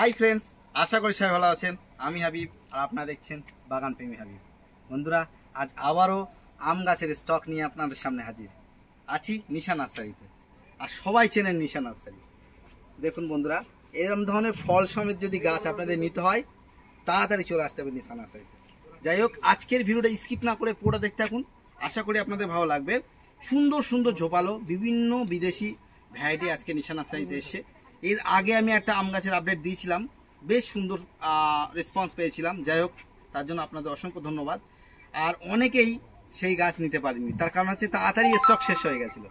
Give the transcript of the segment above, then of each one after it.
Hi friends আশা করি সবাই ভালো আছেন আমি হাবিব আর আপনারা দেখছেন বাগান প্রেমী হাবিব বন্ধুরা আজ আবারও আম গাছের স্টক নিয়ে আপনাদের সামনে হাজির আছি নিশা নার্সারিতে আর সবাই চেনেন নিশা নার্সারি দেখুন বন্ধুরা এরকম ধরনের ফল সমেত যদি গাছ আপনাদের নিতে হয় তাড়াতাড়ি চলে আসতে হবে নিশা নার্সারিতে যাই হোক আজকের ভিডিওটা স্কিপ না করে পুরোটা দেখতে থাকুন আশা করি আপনাদের ভালো লাগবে সুন্দর সুন্দর ঝোপালো বিভিন্ন বিদেশি ভ্যারাইটি আজকে নিশা নার্সারিতে এসছে এর আগে আমি একটা আম গাছের আপডেট দিয়েছিলাম বেশ সুন্দর রেসপন্স পেয়েছিলাম যাই হোক তার জন্য আপনাদের অসংখ্য ধন্যবাদ আর অনেকেই সেই গাছ নিতে পারেনি তার কারণ হচ্ছে তাড়াতাড়ি স্টক শেষ হয়ে গেছিলো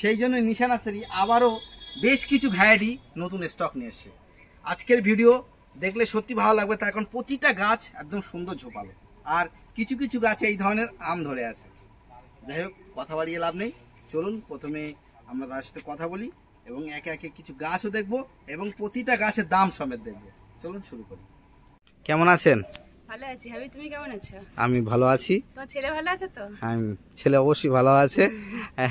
সেই জন্য নিশা নার্সারি আবারও বেশ কিছু ভ্যারাইটি নতুন স্টক নিয়ে এসছে আজকের ভিডিও দেখলে সত্যি ভালো লাগবে তার কারণ প্রতিটা গাছ একদম সুন্দর ঝোপালো আর কিছু কিছু গাছে এই ধরনের আম ধরে আছে যাই হোক কথা বাড়িয়ে লাভ নেই চলুন প্রথমে আমরা তার সাথে কথা বলি এবং একে একে কিছু গাছও দেখব এবং প্রতিটা গাছের দাম সমেত দেখব চলুন শুরু করি কেমন আছেন আছি তুমি কেমন আছো আমি ভালো আছি তোমার ছেলে ভালো আছে হ্যাঁ ছেলে অবশ্যই ভালো আছে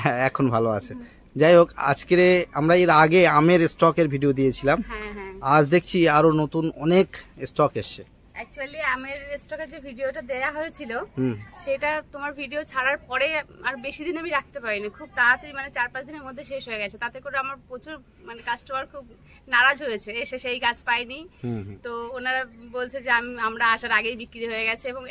হ্যাঁ, এখন ভালো আছে যাই হোক আজকের আমরা এর আগে আমের স্টকের ভিডিও দিয়েছিলাম হ্যাঁ, হ্যাঁ। আজ দেখছি আরো নতুন অনেক স্টক এসছে অ্যাকচুয়ালি আমের স্টকে যে ভিডিওটা দেয়া হয়েছিল সেটা তোমার ভিডিও ছাড়ার পরে আর বেশি দিন আমি রাখতে পারিনি খুব তাড়াতাড়ি মানে চার পাঁচ দিনের মধ্যে শেষ হয়ে গেছে তাতে করে আমার প্রচুর মানে কাস্টমার খুব নারাজ হয়েছে এসে সেই গাছ পাইনি তো ওনারা বলছে যে আমি আমরা আসার আগেই বিক্রি হয়ে গেছে এবং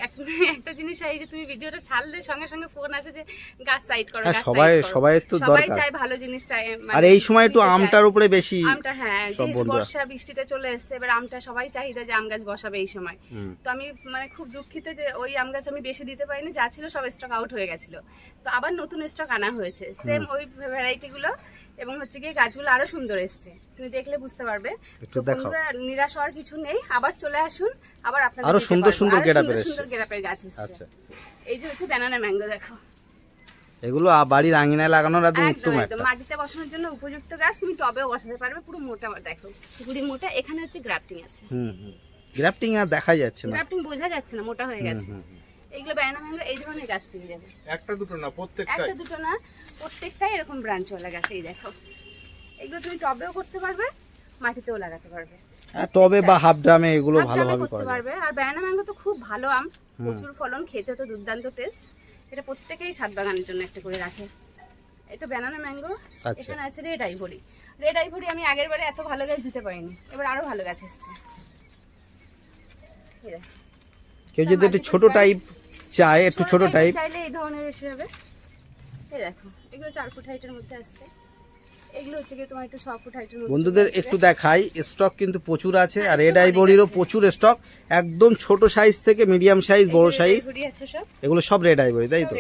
একটা জিনিস এই যে তুমি ভিডিওটা ছাড়লে সঙ্গে সঙ্গে ফোন আসে যে গাছ সাইড করো হ্যাঁ, সবাই সবাই তো সবাই চায় ভালো জিনিস চাই মানে আর এই সময় একটু আমটার উপরে বেশি আমটা হ্যাঁ বর্ষা বৃষ্টিটা চলে এসেছে এবার আমটা সবাই চাহিদা যে আম গাছ বসাবে এই সময় সময় তো আমি মানে খুব দুঃখিত যে ওই আম গাছ আমি বেশি দিতে পারিনি যা ছিল সব স্টক আউট হয়ে গেছিল তো আবার নতুন স্টক আনা হয়েছে সেম ওই ভ্যারাইটি গুলো এবং হচ্ছে গিয়ে গাছগুলো আরো সুন্দর এসছে তুমি দেখলে বুঝতে পারবে নিরাশ হওয়ার কিছু নেই আবার চলে আসুন আবার আপনার আরো সুন্দর সুন্দর গেরাপের সুন্দর গেরাপের গাছ এসছে আচ্ছা। এই যে হচ্ছে ব্যানানা ম্যাঙ্গো দেখো এগুলো বাড়ির আঙিনায় লাগানোর একদম উত্তম একটা মাটিতে বসানোর জন্য উপযুক্ত গাছ তুমি টবেও বসাতে পারবে পুরো মোটা দেখো পুরো মোটা এখানে হচ্ছে গ্রাফটিং আছে হুম হুম গ্রাফটিং আর দেখা যাচ্ছে না গ্রাফটিং বোঝা যাচ্ছে না মোটা হয়ে গেছে এইগুলো ব্যানানা ম্যাঙ্গো এই ধরনের গাছ পেয়ে যাবে একটা দুটো না প্রত্যেকটা একটা দুটো না প্রত্যেকটাই এরকম ব্রাঞ্চ ওলা গাছ এই দেখো এগুলো তুমি টবেও করতে পারবে মাটিতেও লাগাতে পারবে টবে বা হাফ ড্রামে এগুলো ভালোভাবে করতে পারবে আর ব্যানা ম্যাঙ্গো তো খুব ভালো আম প্রচুর ফলন খেতে তো দুর্দান্ত টেস্ট এটা প্রত্যেকেই ছাদ বাগানের জন্য একটা করে রাখে এটা ব্যানানা আচ্ছা। ম্যাঙ্গো এখানে আছে রেড আইভরি রেড আইভরি আমি আগের বারে এত ভালো গাছ দিতে পারিনি এবার আরো ভালো গাছ এসছে কেউ যদি একটু ছোট টাইপ চায় একটু ছোট টাইপ চাইলে এই ধরনের এসে যাবে এই দেখো এগুলো চার ফুট হাইটের মধ্যে আসছে বন্ধুদের একটু দেখাই স্টক কিন্তু প্রচুর আছে হ্যাঁ, আর রেড আইবরিরও প্রচুর স্টক একদম ছোট সাইজ থেকে মিডিয়াম সাইজ বড় সাইজ এগুলো সব রেড আইবরি তাই তো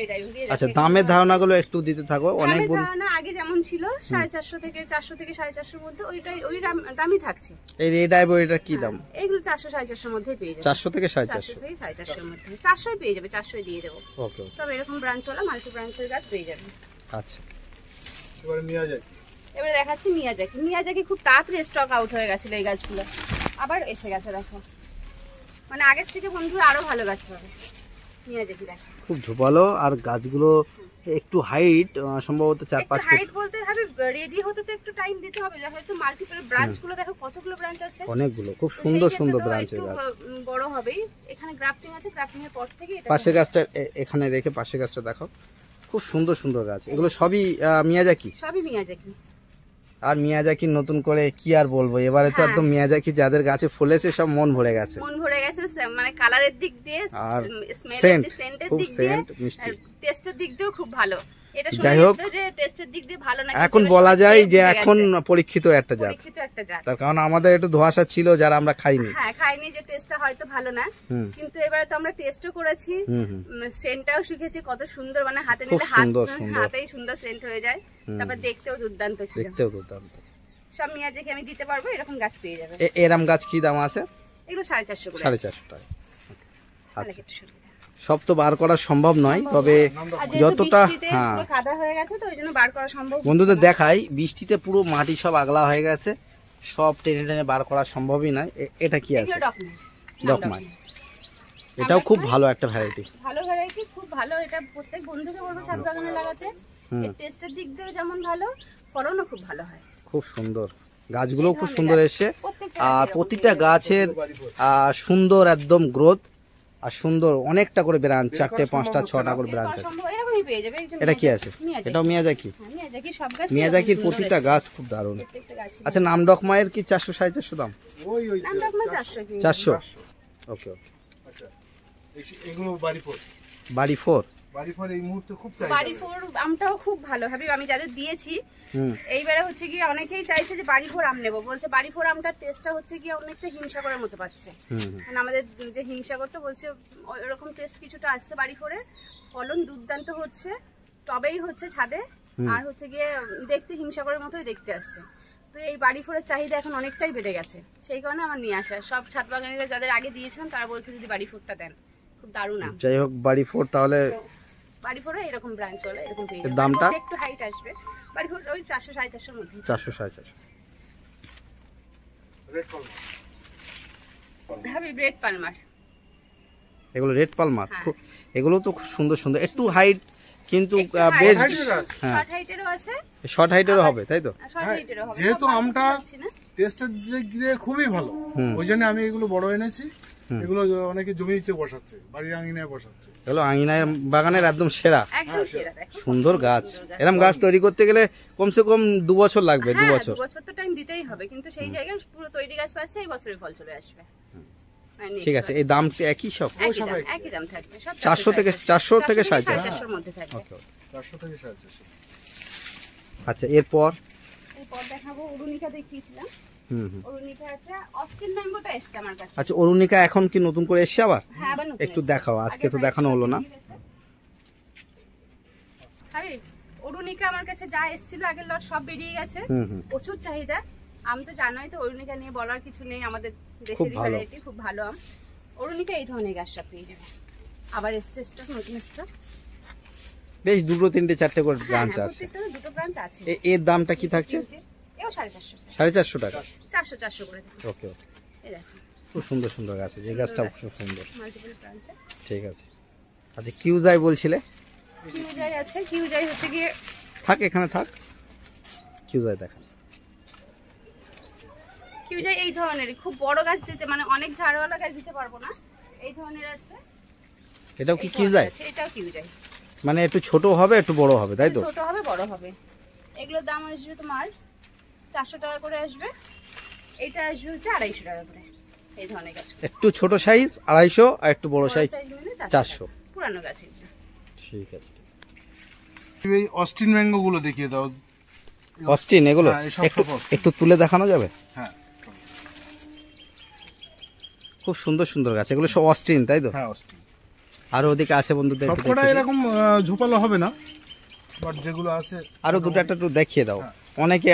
আচ্ছা দামের ধারণাগুলো একটু দিতে থাকো অনেক ধারণা আগে যেমন ছিল সাড়ে চারশো থেকে চারশো থেকে সাড়ে চারশোর মধ্যে ওইটাই ওই দামই থাকছে এই রেড আইভরিটার কি হ্যাঁ, দাম এগুলো চারশো সাড়ে চারশোর মধ্যে পেয়ে যাবে চারশো থেকে সাড়ে চারশো থেকে সাড়ে চারশোর মধ্যে চারশোই পেয়ে যাবে চারশোই দিয়ে দেবো ওকে সব এরকম ব্রাঞ্চ হলো মাল্টি ব্রাঞ্চের গাছ পেয়ে যাবে আচ্ছা এবারে দেখাচ্ছি মিয়াজাকি মিয়াজাকি খুব তাড়াতাড়ি স্টক আউট হয়ে গেছিলো এই গাছগুলো আবার এসে গেছে দেখো মানে আগের থেকে বন্ধুরা আরও ভালো গাছ পাবে মিয়াজাকি দেখো খুব ঝোপালো আর গাছগুলো একটু হাইট সম্ভবত চার পাঁচ হাইট বলতে হবে রেডি হতে তো একটু টাইম দিতে হবে যা হয়তো মাল্টিপল ব্রাঞ্চ গুলো দেখো কতগুলো ব্রাঞ্চ আছে অনেকগুলো খুব সুন্দর সুন্দর ব্রাঞ্চ আছে বড় হবেই এখানে গ্রাফটিং আছে গ্রাফটিং এর পর থেকে এটা পাশের গাছটা এখানে রেখে পাশের গাছটা দেখো খুব সুন্দর সুন্দর গাছ এগুলো সবই মিয়াজাকি সবই মিয়াজাকি আর মিয়াজাকি নতুন করে কি আর বলবো এবারে তো হ্যাঁ। একদম মিয়াজাকি যাদের গাছে ফুলেছে সব মন ভরে গেছে মন ভরে গেছে মানে কালারের দিক দিয়ে আর সেন্ট খুব সেন্ট মিষ্টি টেস্টের দিক দিয়েও খুব ভালো যাই হোক এখন বলা যায় যে এখন পরীক্ষিত একটা জাত তার কারণ আমাদের একটু ধোয়াশা ছিল যারা আমরা খাইনি হ্যাঁ খাইনি যে টেস্টটা হয়তো ভালো না কিন্তু এবারে তো আমরা টেস্টও করেছি সেন্টটাও শিখেছি কত সুন্দর মানে হাতে নিলে হাত হাতেই সুন্দর সেন্ট হয়ে যায় তারপর দেখতেও দুর্দান্ত ছিল দেখতেও দুর্দান্ত সব মিয়াজেকে আমি দিতে পারবো এরকম গাছ পেয়ে যাবে এরম গাছ কি দাম আছে এগুলো সাড়ে চারশো সাড়ে চারশো টাকা আচ্ছা সব তো বার করা সম্ভব নয় তবে যতটা হ্যাঁ বন্ধুদের দেখাই বৃষ্টিতে পুরো মাটি সব আগলা হয়ে গেছে সব টেনে টেনে বার করা সম্ভবই নয় এটা কি আছে ডকমাই হ্যাঁ, এটাও খুব ভালো একটা ভ্যারাইটি ভালো ভ্যারাইটি খুব ভালো এটা প্রত্যেক বন্ধুকে বলবো ছাদ বাগানে লাগাতে এর টেস্টের দিক দিয়ে যেমন ভালো ফলনও খুব ভালো হয় খুব সুন্দর গাছগুলো খুব সুন্দর এসছে আর প্রতিটা গাছের সুন্দর একদম গ্রোথ আর সুন্দর অনেকটা করে ব্রাঞ্চ চারটে পাঁচটা ছটা করে ব্রাঞ্চ আছে এটা কি আছে এটাও মিয়াজাকি হ্যাঁ, মিয়াজাকির প্রতিটা গাছ খুব দারুণ আচ্ছা নাম মায়ের কি চারশো সাড়ে চারশো দাম চারশো ওকে ওকে আচ্ছা, বাড়ি ফোর বাড়ি ফোর বাড়ি ফোর এই মুহূর্তে খুব বাড়ি ফোর আমটাও খুব ভালো হবে আমি যাদের দিয়েছি এইবারে হচ্ছে গিয়ে অনেকেই চাইছে যে বাড়ি ভোর আম নেবো বলছে বাড়ি ভোর আমটার টেস্টটা হচ্ছে গিয়ে অনেকটা করার মতো পাচ্ছে মানে আমাদের যে হিমসাগরটা বলছে ওরকম টেস্ট কিছুটা আসছে বাড়ি ফোরে ফলন দুর্দান্ত হচ্ছে টবেই হচ্ছে ছাদে আর হচ্ছে গিয়ে দেখতে করার মতোই দেখতে আসছে তো এই বাড়ি ফোরের চাহিদা এখন অনেকটাই বেড়ে গেছে সেই কারণে আমার নিয়ে আসা সব ছাদ বাগানিরা যাদের আগে দিয়েছিলাম তারা বলছে যদি বাড়ি ফোরটা দেন খুব দারুণ যাই হোক বাড়ি ফোর তাহলে বাড়ি ফোরে এরকম ব্রাঞ্চ হলো এরকম পেয়ে যাবে দামটা একটু হাইট আসবে বাড়ি ফোর ওই 400 450 এর মধ্যে 400 450 রেড পালমার হ্যাঁ রেড পালমার এগুলো রেড পালমার এগুলো তো খুব সুন্দর সুন্দর একটু হাইট কিন্তু বেশ শর্ট হাইটেরও আছে শর্ট হ্যাঁ। হাইটেরও হবে তাই তো হ্যাঁ, যেহেতু আমটা টেস্টের দিক দিয়ে খুবই ভালো ওই জন্য আমি এগুলো বড় এনেছি এগুলো অনেকে জমিতে বসাচ্ছে বাড়ির আঙিনায় বসাচ্ছে এগুলো আঙিনায় বাগানের একদম সেরা হ্যাঁ, সুন্দর গাছ এরকম গাছ তৈরি করতে গেলে কমসে কম দু বছর লাগবে দু হ্যাঁ, বছর বছর তো টাইম দিতেই হবে কিন্তু সেই জায়গায় পুরো তৈরি গাছ পাচ্ছে এই ফল চলে আসবে মানে ঠিক আছে এই দাম একই সব চারশো থেকে চারশো থেকে সাড়ে চারশো থেকে সাড়ে আচ্ছা এরপর আচ্ছা অরুণিকা এখন কি নতুন করে এসছে আবার হ্যাঁ আবার একটু দেখাও আজকে তো দেখানো হলো না অরুণিকা আমার কাছে যা এসেছিল আগের লট সব বেরিয়ে গেছে প্রচুর চাহিদা আম তো জানোই তো অরুণিকা নিয়ে বলার কিছু নেই আমাদের দেশের ভ্যারাইটি খুব ভালো আম অরুণিকা এই ধরনের গাছটা পেয়ে যাবে আবার এসছে স্টক নতুন স্টক বেশ দুটো তিনটে চারটে করে ব্রাঞ্চ হ্যাঁ, হ্যাঁ, আছে এর দামটা কি থাকছে সাড়ে চারশো টাকা চারশো করে ওকে ওকে খুব সুন্দর সুন্দর গাছ এই গাছটা খুব সুন্দর ঠিক আছে আচ্ছা যাই বলছিলে হচ্ছে গিয়ে থাক এখানে থাক কিউ যাই কিউজাই এই ধরনের খুব বড় গাছ দিতে মানে অনেক ঝাড়ওয়ালা গাছ দিতে পারবো না এই ধরনের আছে এটাও কি কিউজাই এটাও কিউ যায় মানে একটু ছোট হবে একটু বড় হবে তাই তো মানে ছোট হবে বড় হবে এগুলোর দাম আসবে তোমার 400 টাকা করে আসবে এটা আসবে হচ্ছে টাকা করে এই ধরনের গাছ একটু ছোট সাইজ আড়াইশো আর একটু বড় সাইজ মানে চারশো পুরানো গাছ ঠিক আছে এই অস্টিন দেখিয়ে দাও অস্টিন এগুলো হ্যাঁ, একটু তুলে দেখানো যাবে হ্যাঁ খুব সুন্দর সুন্দর গাছ এগুলো সব অস্টিন তাই তো হ্যাঁ অস্টিন আরো ওদিকে আছে বন্ধুদের সবটা এরকম ঝোপালো হবে না বাট যেগুলো আছে আরো দুটো একটা একটু দেখিয়ে দাও হ্যাঁ। অনেকে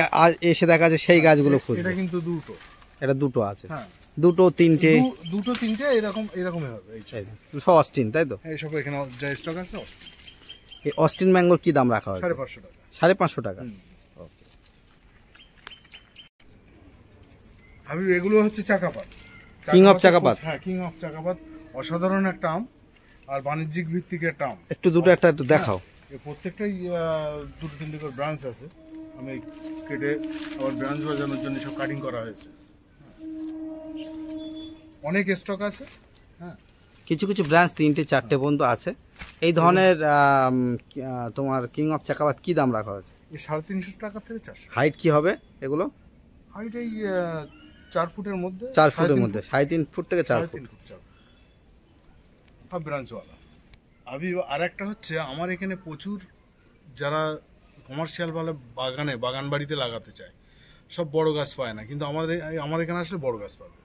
এসে দেখা যায় সেই হ্যাঁ, গাছগুলো খুঁজে এটা কিন্তু দুটো এটা দুটো আছে হ্যাঁ। দুটো তিনটে দুটো তিনটে এরকম এরকমই হবে সব অস্টিন তাই তো এই সব এখানে যা স্টক আছে অস্টিন এই অস্টিন ম্যাঙ্গোর কি দাম রাখা হয়েছে 550 টাকা 550 টাকা আমি এগুলো হচ্ছে চাকাপাত কিং অফ চাকাপাত হ্যাঁ কিং অফ চাকাপাত অসাধারণ একটা আম আর বাণিজ্যিক ভিত্তিক টার্ম একটু দুটো একটা একটু হ্যাঁ। দেখাও প্রত্যেকটাই দুটো তিনটে করে ব্রাঞ্চ আছে আমি কেটে আবার ব্রাঞ্চ বাজানোর জন্য সব কাটিং করা হয়েছে হ্যাঁ। অনেক স্টক আছে হ্যাঁ কিছু কিছু ব্রাঞ্চ তিনটে চারটে বন্ধু হ্যাঁ। আছে এই ধরনের তোমার কিং অফ চাকাবাদ কি দাম রাখা হয়েছে সাড়ে তিনশো টাকা থেকে চারশো হাইট কি হবে এগুলো হাইট এই চার ফুটের মধ্যে চার ফুটের মধ্যে সাড়ে তিন ফুট থেকে চার ফুট ব্রাঞ্চওয়ালা আমি আর একটা হচ্ছে আমার এখানে প্রচুর যারা কমার্শিয়াল বলে বাগানে বাগান বাড়িতে লাগাতে চায় সব বড় গাছ পায় না কিন্তু আমাদের আমার এখানে আসলে বড় গাছ পাবে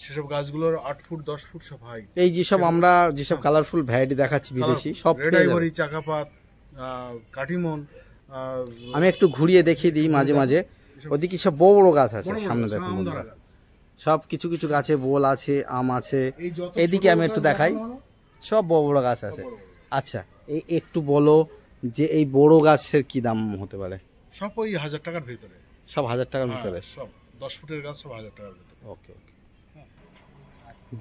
সেসব গাছগুলোর আট ফুট দশ ফুট সব হাই এই যেসব আমরা যেসব কালারফুল ভ্যারাইটি দেখাচ্ছি বিদেশি সব রেডাইভারি চাকাপাত কাঠিমন আমি একটু ঘুরিয়ে দেখিয়ে দিই মাঝে মাঝে ওদিকে সব বড় বড় গাছ আছে সামনে দেখুন সব কিছু কিছু গাছে বোল আছে আম আছে এদিকে আমি একটু দেখাই সব বড় বড় গাছ আছে আচ্ছা এই একটু বলো যে এই বড় গাছের কি দাম হতে পারে সব ওই হাজার টাকার ভিতরে সব হাজার টাকার হ্যাঁ, ভিতরে সব দশ ফুটের গাছ সব হাজার টাকার ভিতরে ওকে হ্যাঁ।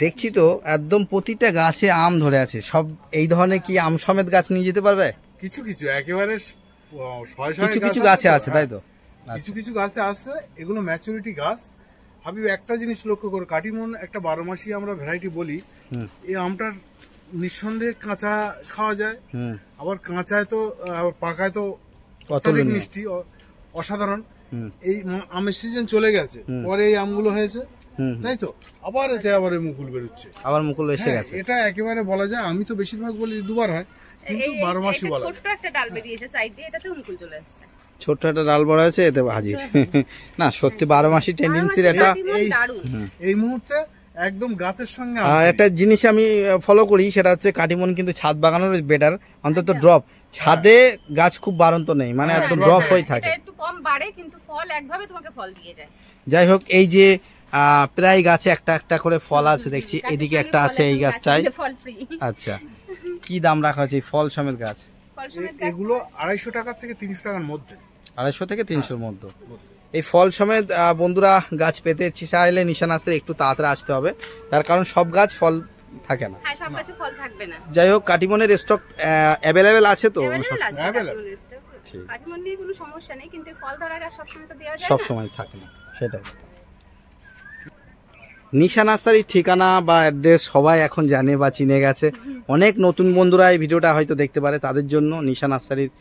দেখছি তো একদম প্রতিটা গাছে আম ধরে আছে সব এই ধরনের কি আম সমেত গাছ নিয়ে যেতে পারবে কিছু কিছু একেবারে কিছু কিছু গাছে আছে তাই তো হ্যাঁ। আচ্ছা। কিছু কিছু গাছে আছে এগুলো ম্যাচুরিটি গাছ হাবিব একটা জিনিস লক্ষ্য করো কাটিমন একটা বারো মাসি আমরা ভ্যারাইটি বলি এই আমটার নিঃসন্দেহে কাঁচা খাওয়া যায় আবার কাঁচায় তো পাকায় তো অত্যাধিক মিষ্টি অসাধারণ এই আমের সিজন চলে গেছে পরে এই আমগুলো হয়েছে তাই তো আবার এতে আবার মুকুল বেরোচ্ছে আবার মুকুল এসে হ্যাঁ, গেছে এটা একেবারে বলা যায় আমি তো বেশিরভাগ বলি দুবার হয় কিন্তু বারো মাসই বলা ছোট্ট একটা ডাল বেরিয়েছে সাইড দিয়ে এটাতে মুকুল চলে আসছে ছোট্ট একটা ডাল বড় আছে এতে হাজির হ্যাঁ। না সত্যি বারো মাসি টেন্ডেন্সির একটা এই মুহূর্তে একদম গাছের সঙ্গে আর একটা জিনিস আমি ফলো করি সেটা হচ্ছে কাটিমন কিন্তু ছাদ বাগানোর বেটার অন্তত ড্রপ আচ্ছা। ছাদে গাছ খুব বাড়ন্ত নেই মানে হ্যাঁ, একদম ড্রপ হ্যাঁ, হয়ে থাকে একটু কম বাড়ে কিন্তু ফল একভাবে তোমাকে ফল দিয়ে যায় যাই হোক এই যে প্রায় গাছে একটা একটা করে ফল আছে দেখছি এদিকে একটা আছে এই গাছটাই আচ্ছা কি দাম রাখা হয়েছে ফল সমেত গাছ এগুলো আড়াইশো টাকা থেকে তিনশো টাকার মধ্যে আড়াইশো থেকে তিনশোর হ্যাঁ। মধ্যে এই ফল সমেত বন্ধুরা গাছ পেতে চাইলে নিশান আসতে একটু তাড়াতাড়ি আসতে হবে তার কারণ সব গাছ ফল থাকে না হ্যাঁ, যাই হোক কাটিমনের স্টক অ্যাভেলেবেল আছে তো ঠিক সব সময় থাকে না সেটাই নিশা নাস্তারির ঠিকানা বা অ্যাড্রেস সবাই এখন জানে বা চিনে গেছে অনেক নতুন বন্ধুরা এই ভিডিওটা হয়তো দেখতে পারে তাদের জন্য নিশা নাস্তারির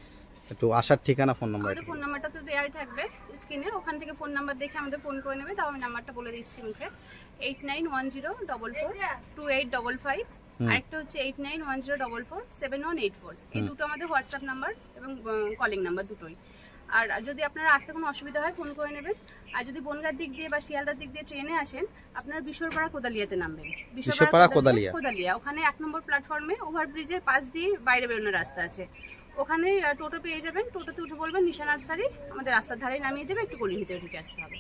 একটু আসার ঠিকানা ফোন নাম্বার ফোন নাম্বারটা তো দেওয়াই থাকবে স্ক্রিনে ওখান থেকে ফোন নাম্বার দেখে আমাদের ফোন করে নেবে তাও আমি নাম্বারটা বলে দিচ্ছি মুখে eight nine one zero double four two eight double five আরেকটা হচ্ছে eight nine one zero double four seven one eight four এই দুটো আমাদের হোয়াটসঅ্যাপ নাম্বার এবং কলিং নাম্বার দুটোই আর যদি আপনার আসতে কোনো অসুবিধা হয় ফোন করে নেবেন আর যদি বনগার দিক দিয়ে বা শিয়ালদার দিক দিয়ে ট্রেনে আসেন আপনার বিশ্বরপাড়া কোদালিয়াতে নামবেন বিশ্বরপাড়া কোদালিয়া কোদালিয়া ওখানে এক নম্বর প্ল্যাটফর্মে ওভারব্রিজের পাশ দিয়ে বাইরে বেরোনোর রাস্তা আছে ওখানে টোটো পেয়ে যাবেন টোটোতে উঠে বলবেন নিশা নার্সারি আমাদের রাস্তার ধারে নামিয়ে দেবে একটু গলির ভিতরে ঢুকে আসতে হবে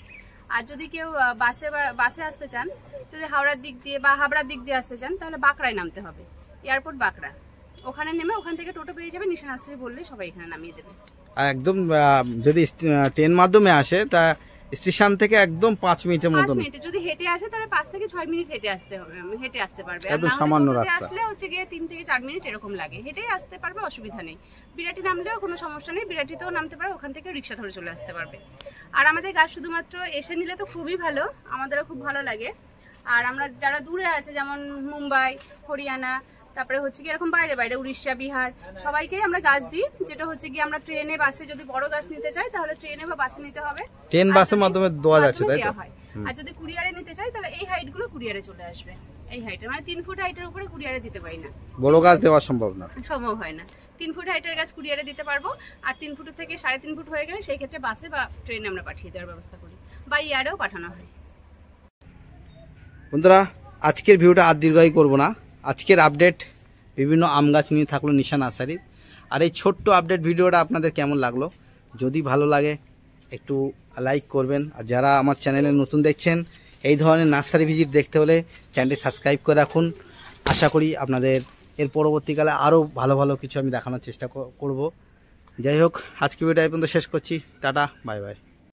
আর যদি কেউ বাসে বাসে আসতে চান তাহলে হাওড়ার দিক দিয়ে বা হাবড়ার দিক দিয়ে আসতে চান তাহলে বাঁকড়ায় নামতে হবে এয়ারপোর্ট বাঁকড়া ওখানে নেমে ওখান থেকে টোটো পেয়ে যাবে নিশা নার্সারি বললে সবাই এখানে নামিয়ে দেবে একদম যদি ট্রেন মাধ্যমে আসে তা স্টেশন থেকে একদম 5 মিনিটের মতো 5 মিনিটে যদি হেঁটে আসে তাহলে 5 থেকে 6 মিনিট হেঁটে আসতে হবে হেঁটে আসতে পারবে একদম সামান্য রাস্তা আসলে হচ্ছে গিয়ে 3 থেকে 4 মিনিট এরকম লাগে হেঁটে আসতে পারবে অসুবিধা নেই বিরাটি নামলেও কোনো সমস্যা নেই বিরাটিতেও নামতে পারবে ওখান থেকে রিকশা ধরে চলে আসতে পারবে আর আমাদের গাছ শুধুমাত্র এসে নিলে তো খুবই ভালো আমাদেরও খুব ভালো লাগে আর আমরা যারা দূরে আছে যেমন মুম্বাই হরিয়ানা তারপরে হচ্ছে কি এরকম বাইরে বাইরে উড়িষ্যা বিহার সবাইকেই আমরা গাছ দিই যেটা হচ্ছে কি আমরা ট্রেনে বাসে যদি বড় গাছ নিতে চাই তাহলে ট্রেনে বা বাসে নিতে হবে ট্রেন বাসের মাধ্যমে দেওয়া যাচ্ছে তাই তো আর যদি কুরিয়ারে নিতে চাই তাহলে এই হাইট গুলো কুরিয়ারে চলে আসবে এই হাইটে মানে তিন ফুট হাইটের উপরে কুরিয়ারে দিতে পারি না বড় গাছ দেওয়া সম্ভব না সম্ভব হয় না তিন ফুট হাইটের গাছ কুরিয়ারে দিতে পারবো আর তিন ফুট থেকে সাড়ে তিন ফুট হয়ে গেলে সেই ক্ষেত্রে বাসে বা ট্রেনে আমরা পাঠিয়ে দেওয়ার ব্যবস্থা করি বা ইয়ারেও e পাঠানো হয় বন্ধুরা আজকের ভিডিওটা আর দীর্ঘায়ী করবো না আজকের আপডেট বিভিন্ন আম গাছ নিয়ে থাকলো নিশা নার্সারির আর এই ছোট্ট আপডেট ভিডিওটা আপনাদের কেমন লাগলো যদি ভালো লাগে একটু লাইক করবেন আর যারা আমার চ্যানেলে নতুন দেখছেন এই ধরনের নার্সারি ভিজিট দেখতে হলে চ্যানেলটি সাবস্ক্রাইব করে রাখুন আশা করি আপনাদের এর পরবর্তীকালে আরও ভালো ভালো কিছু আমি দেখানোর চেষ্টা করব যাই হোক আজকে ভিডিও পর্যন্ত শেষ করছি টাটা বাই বাই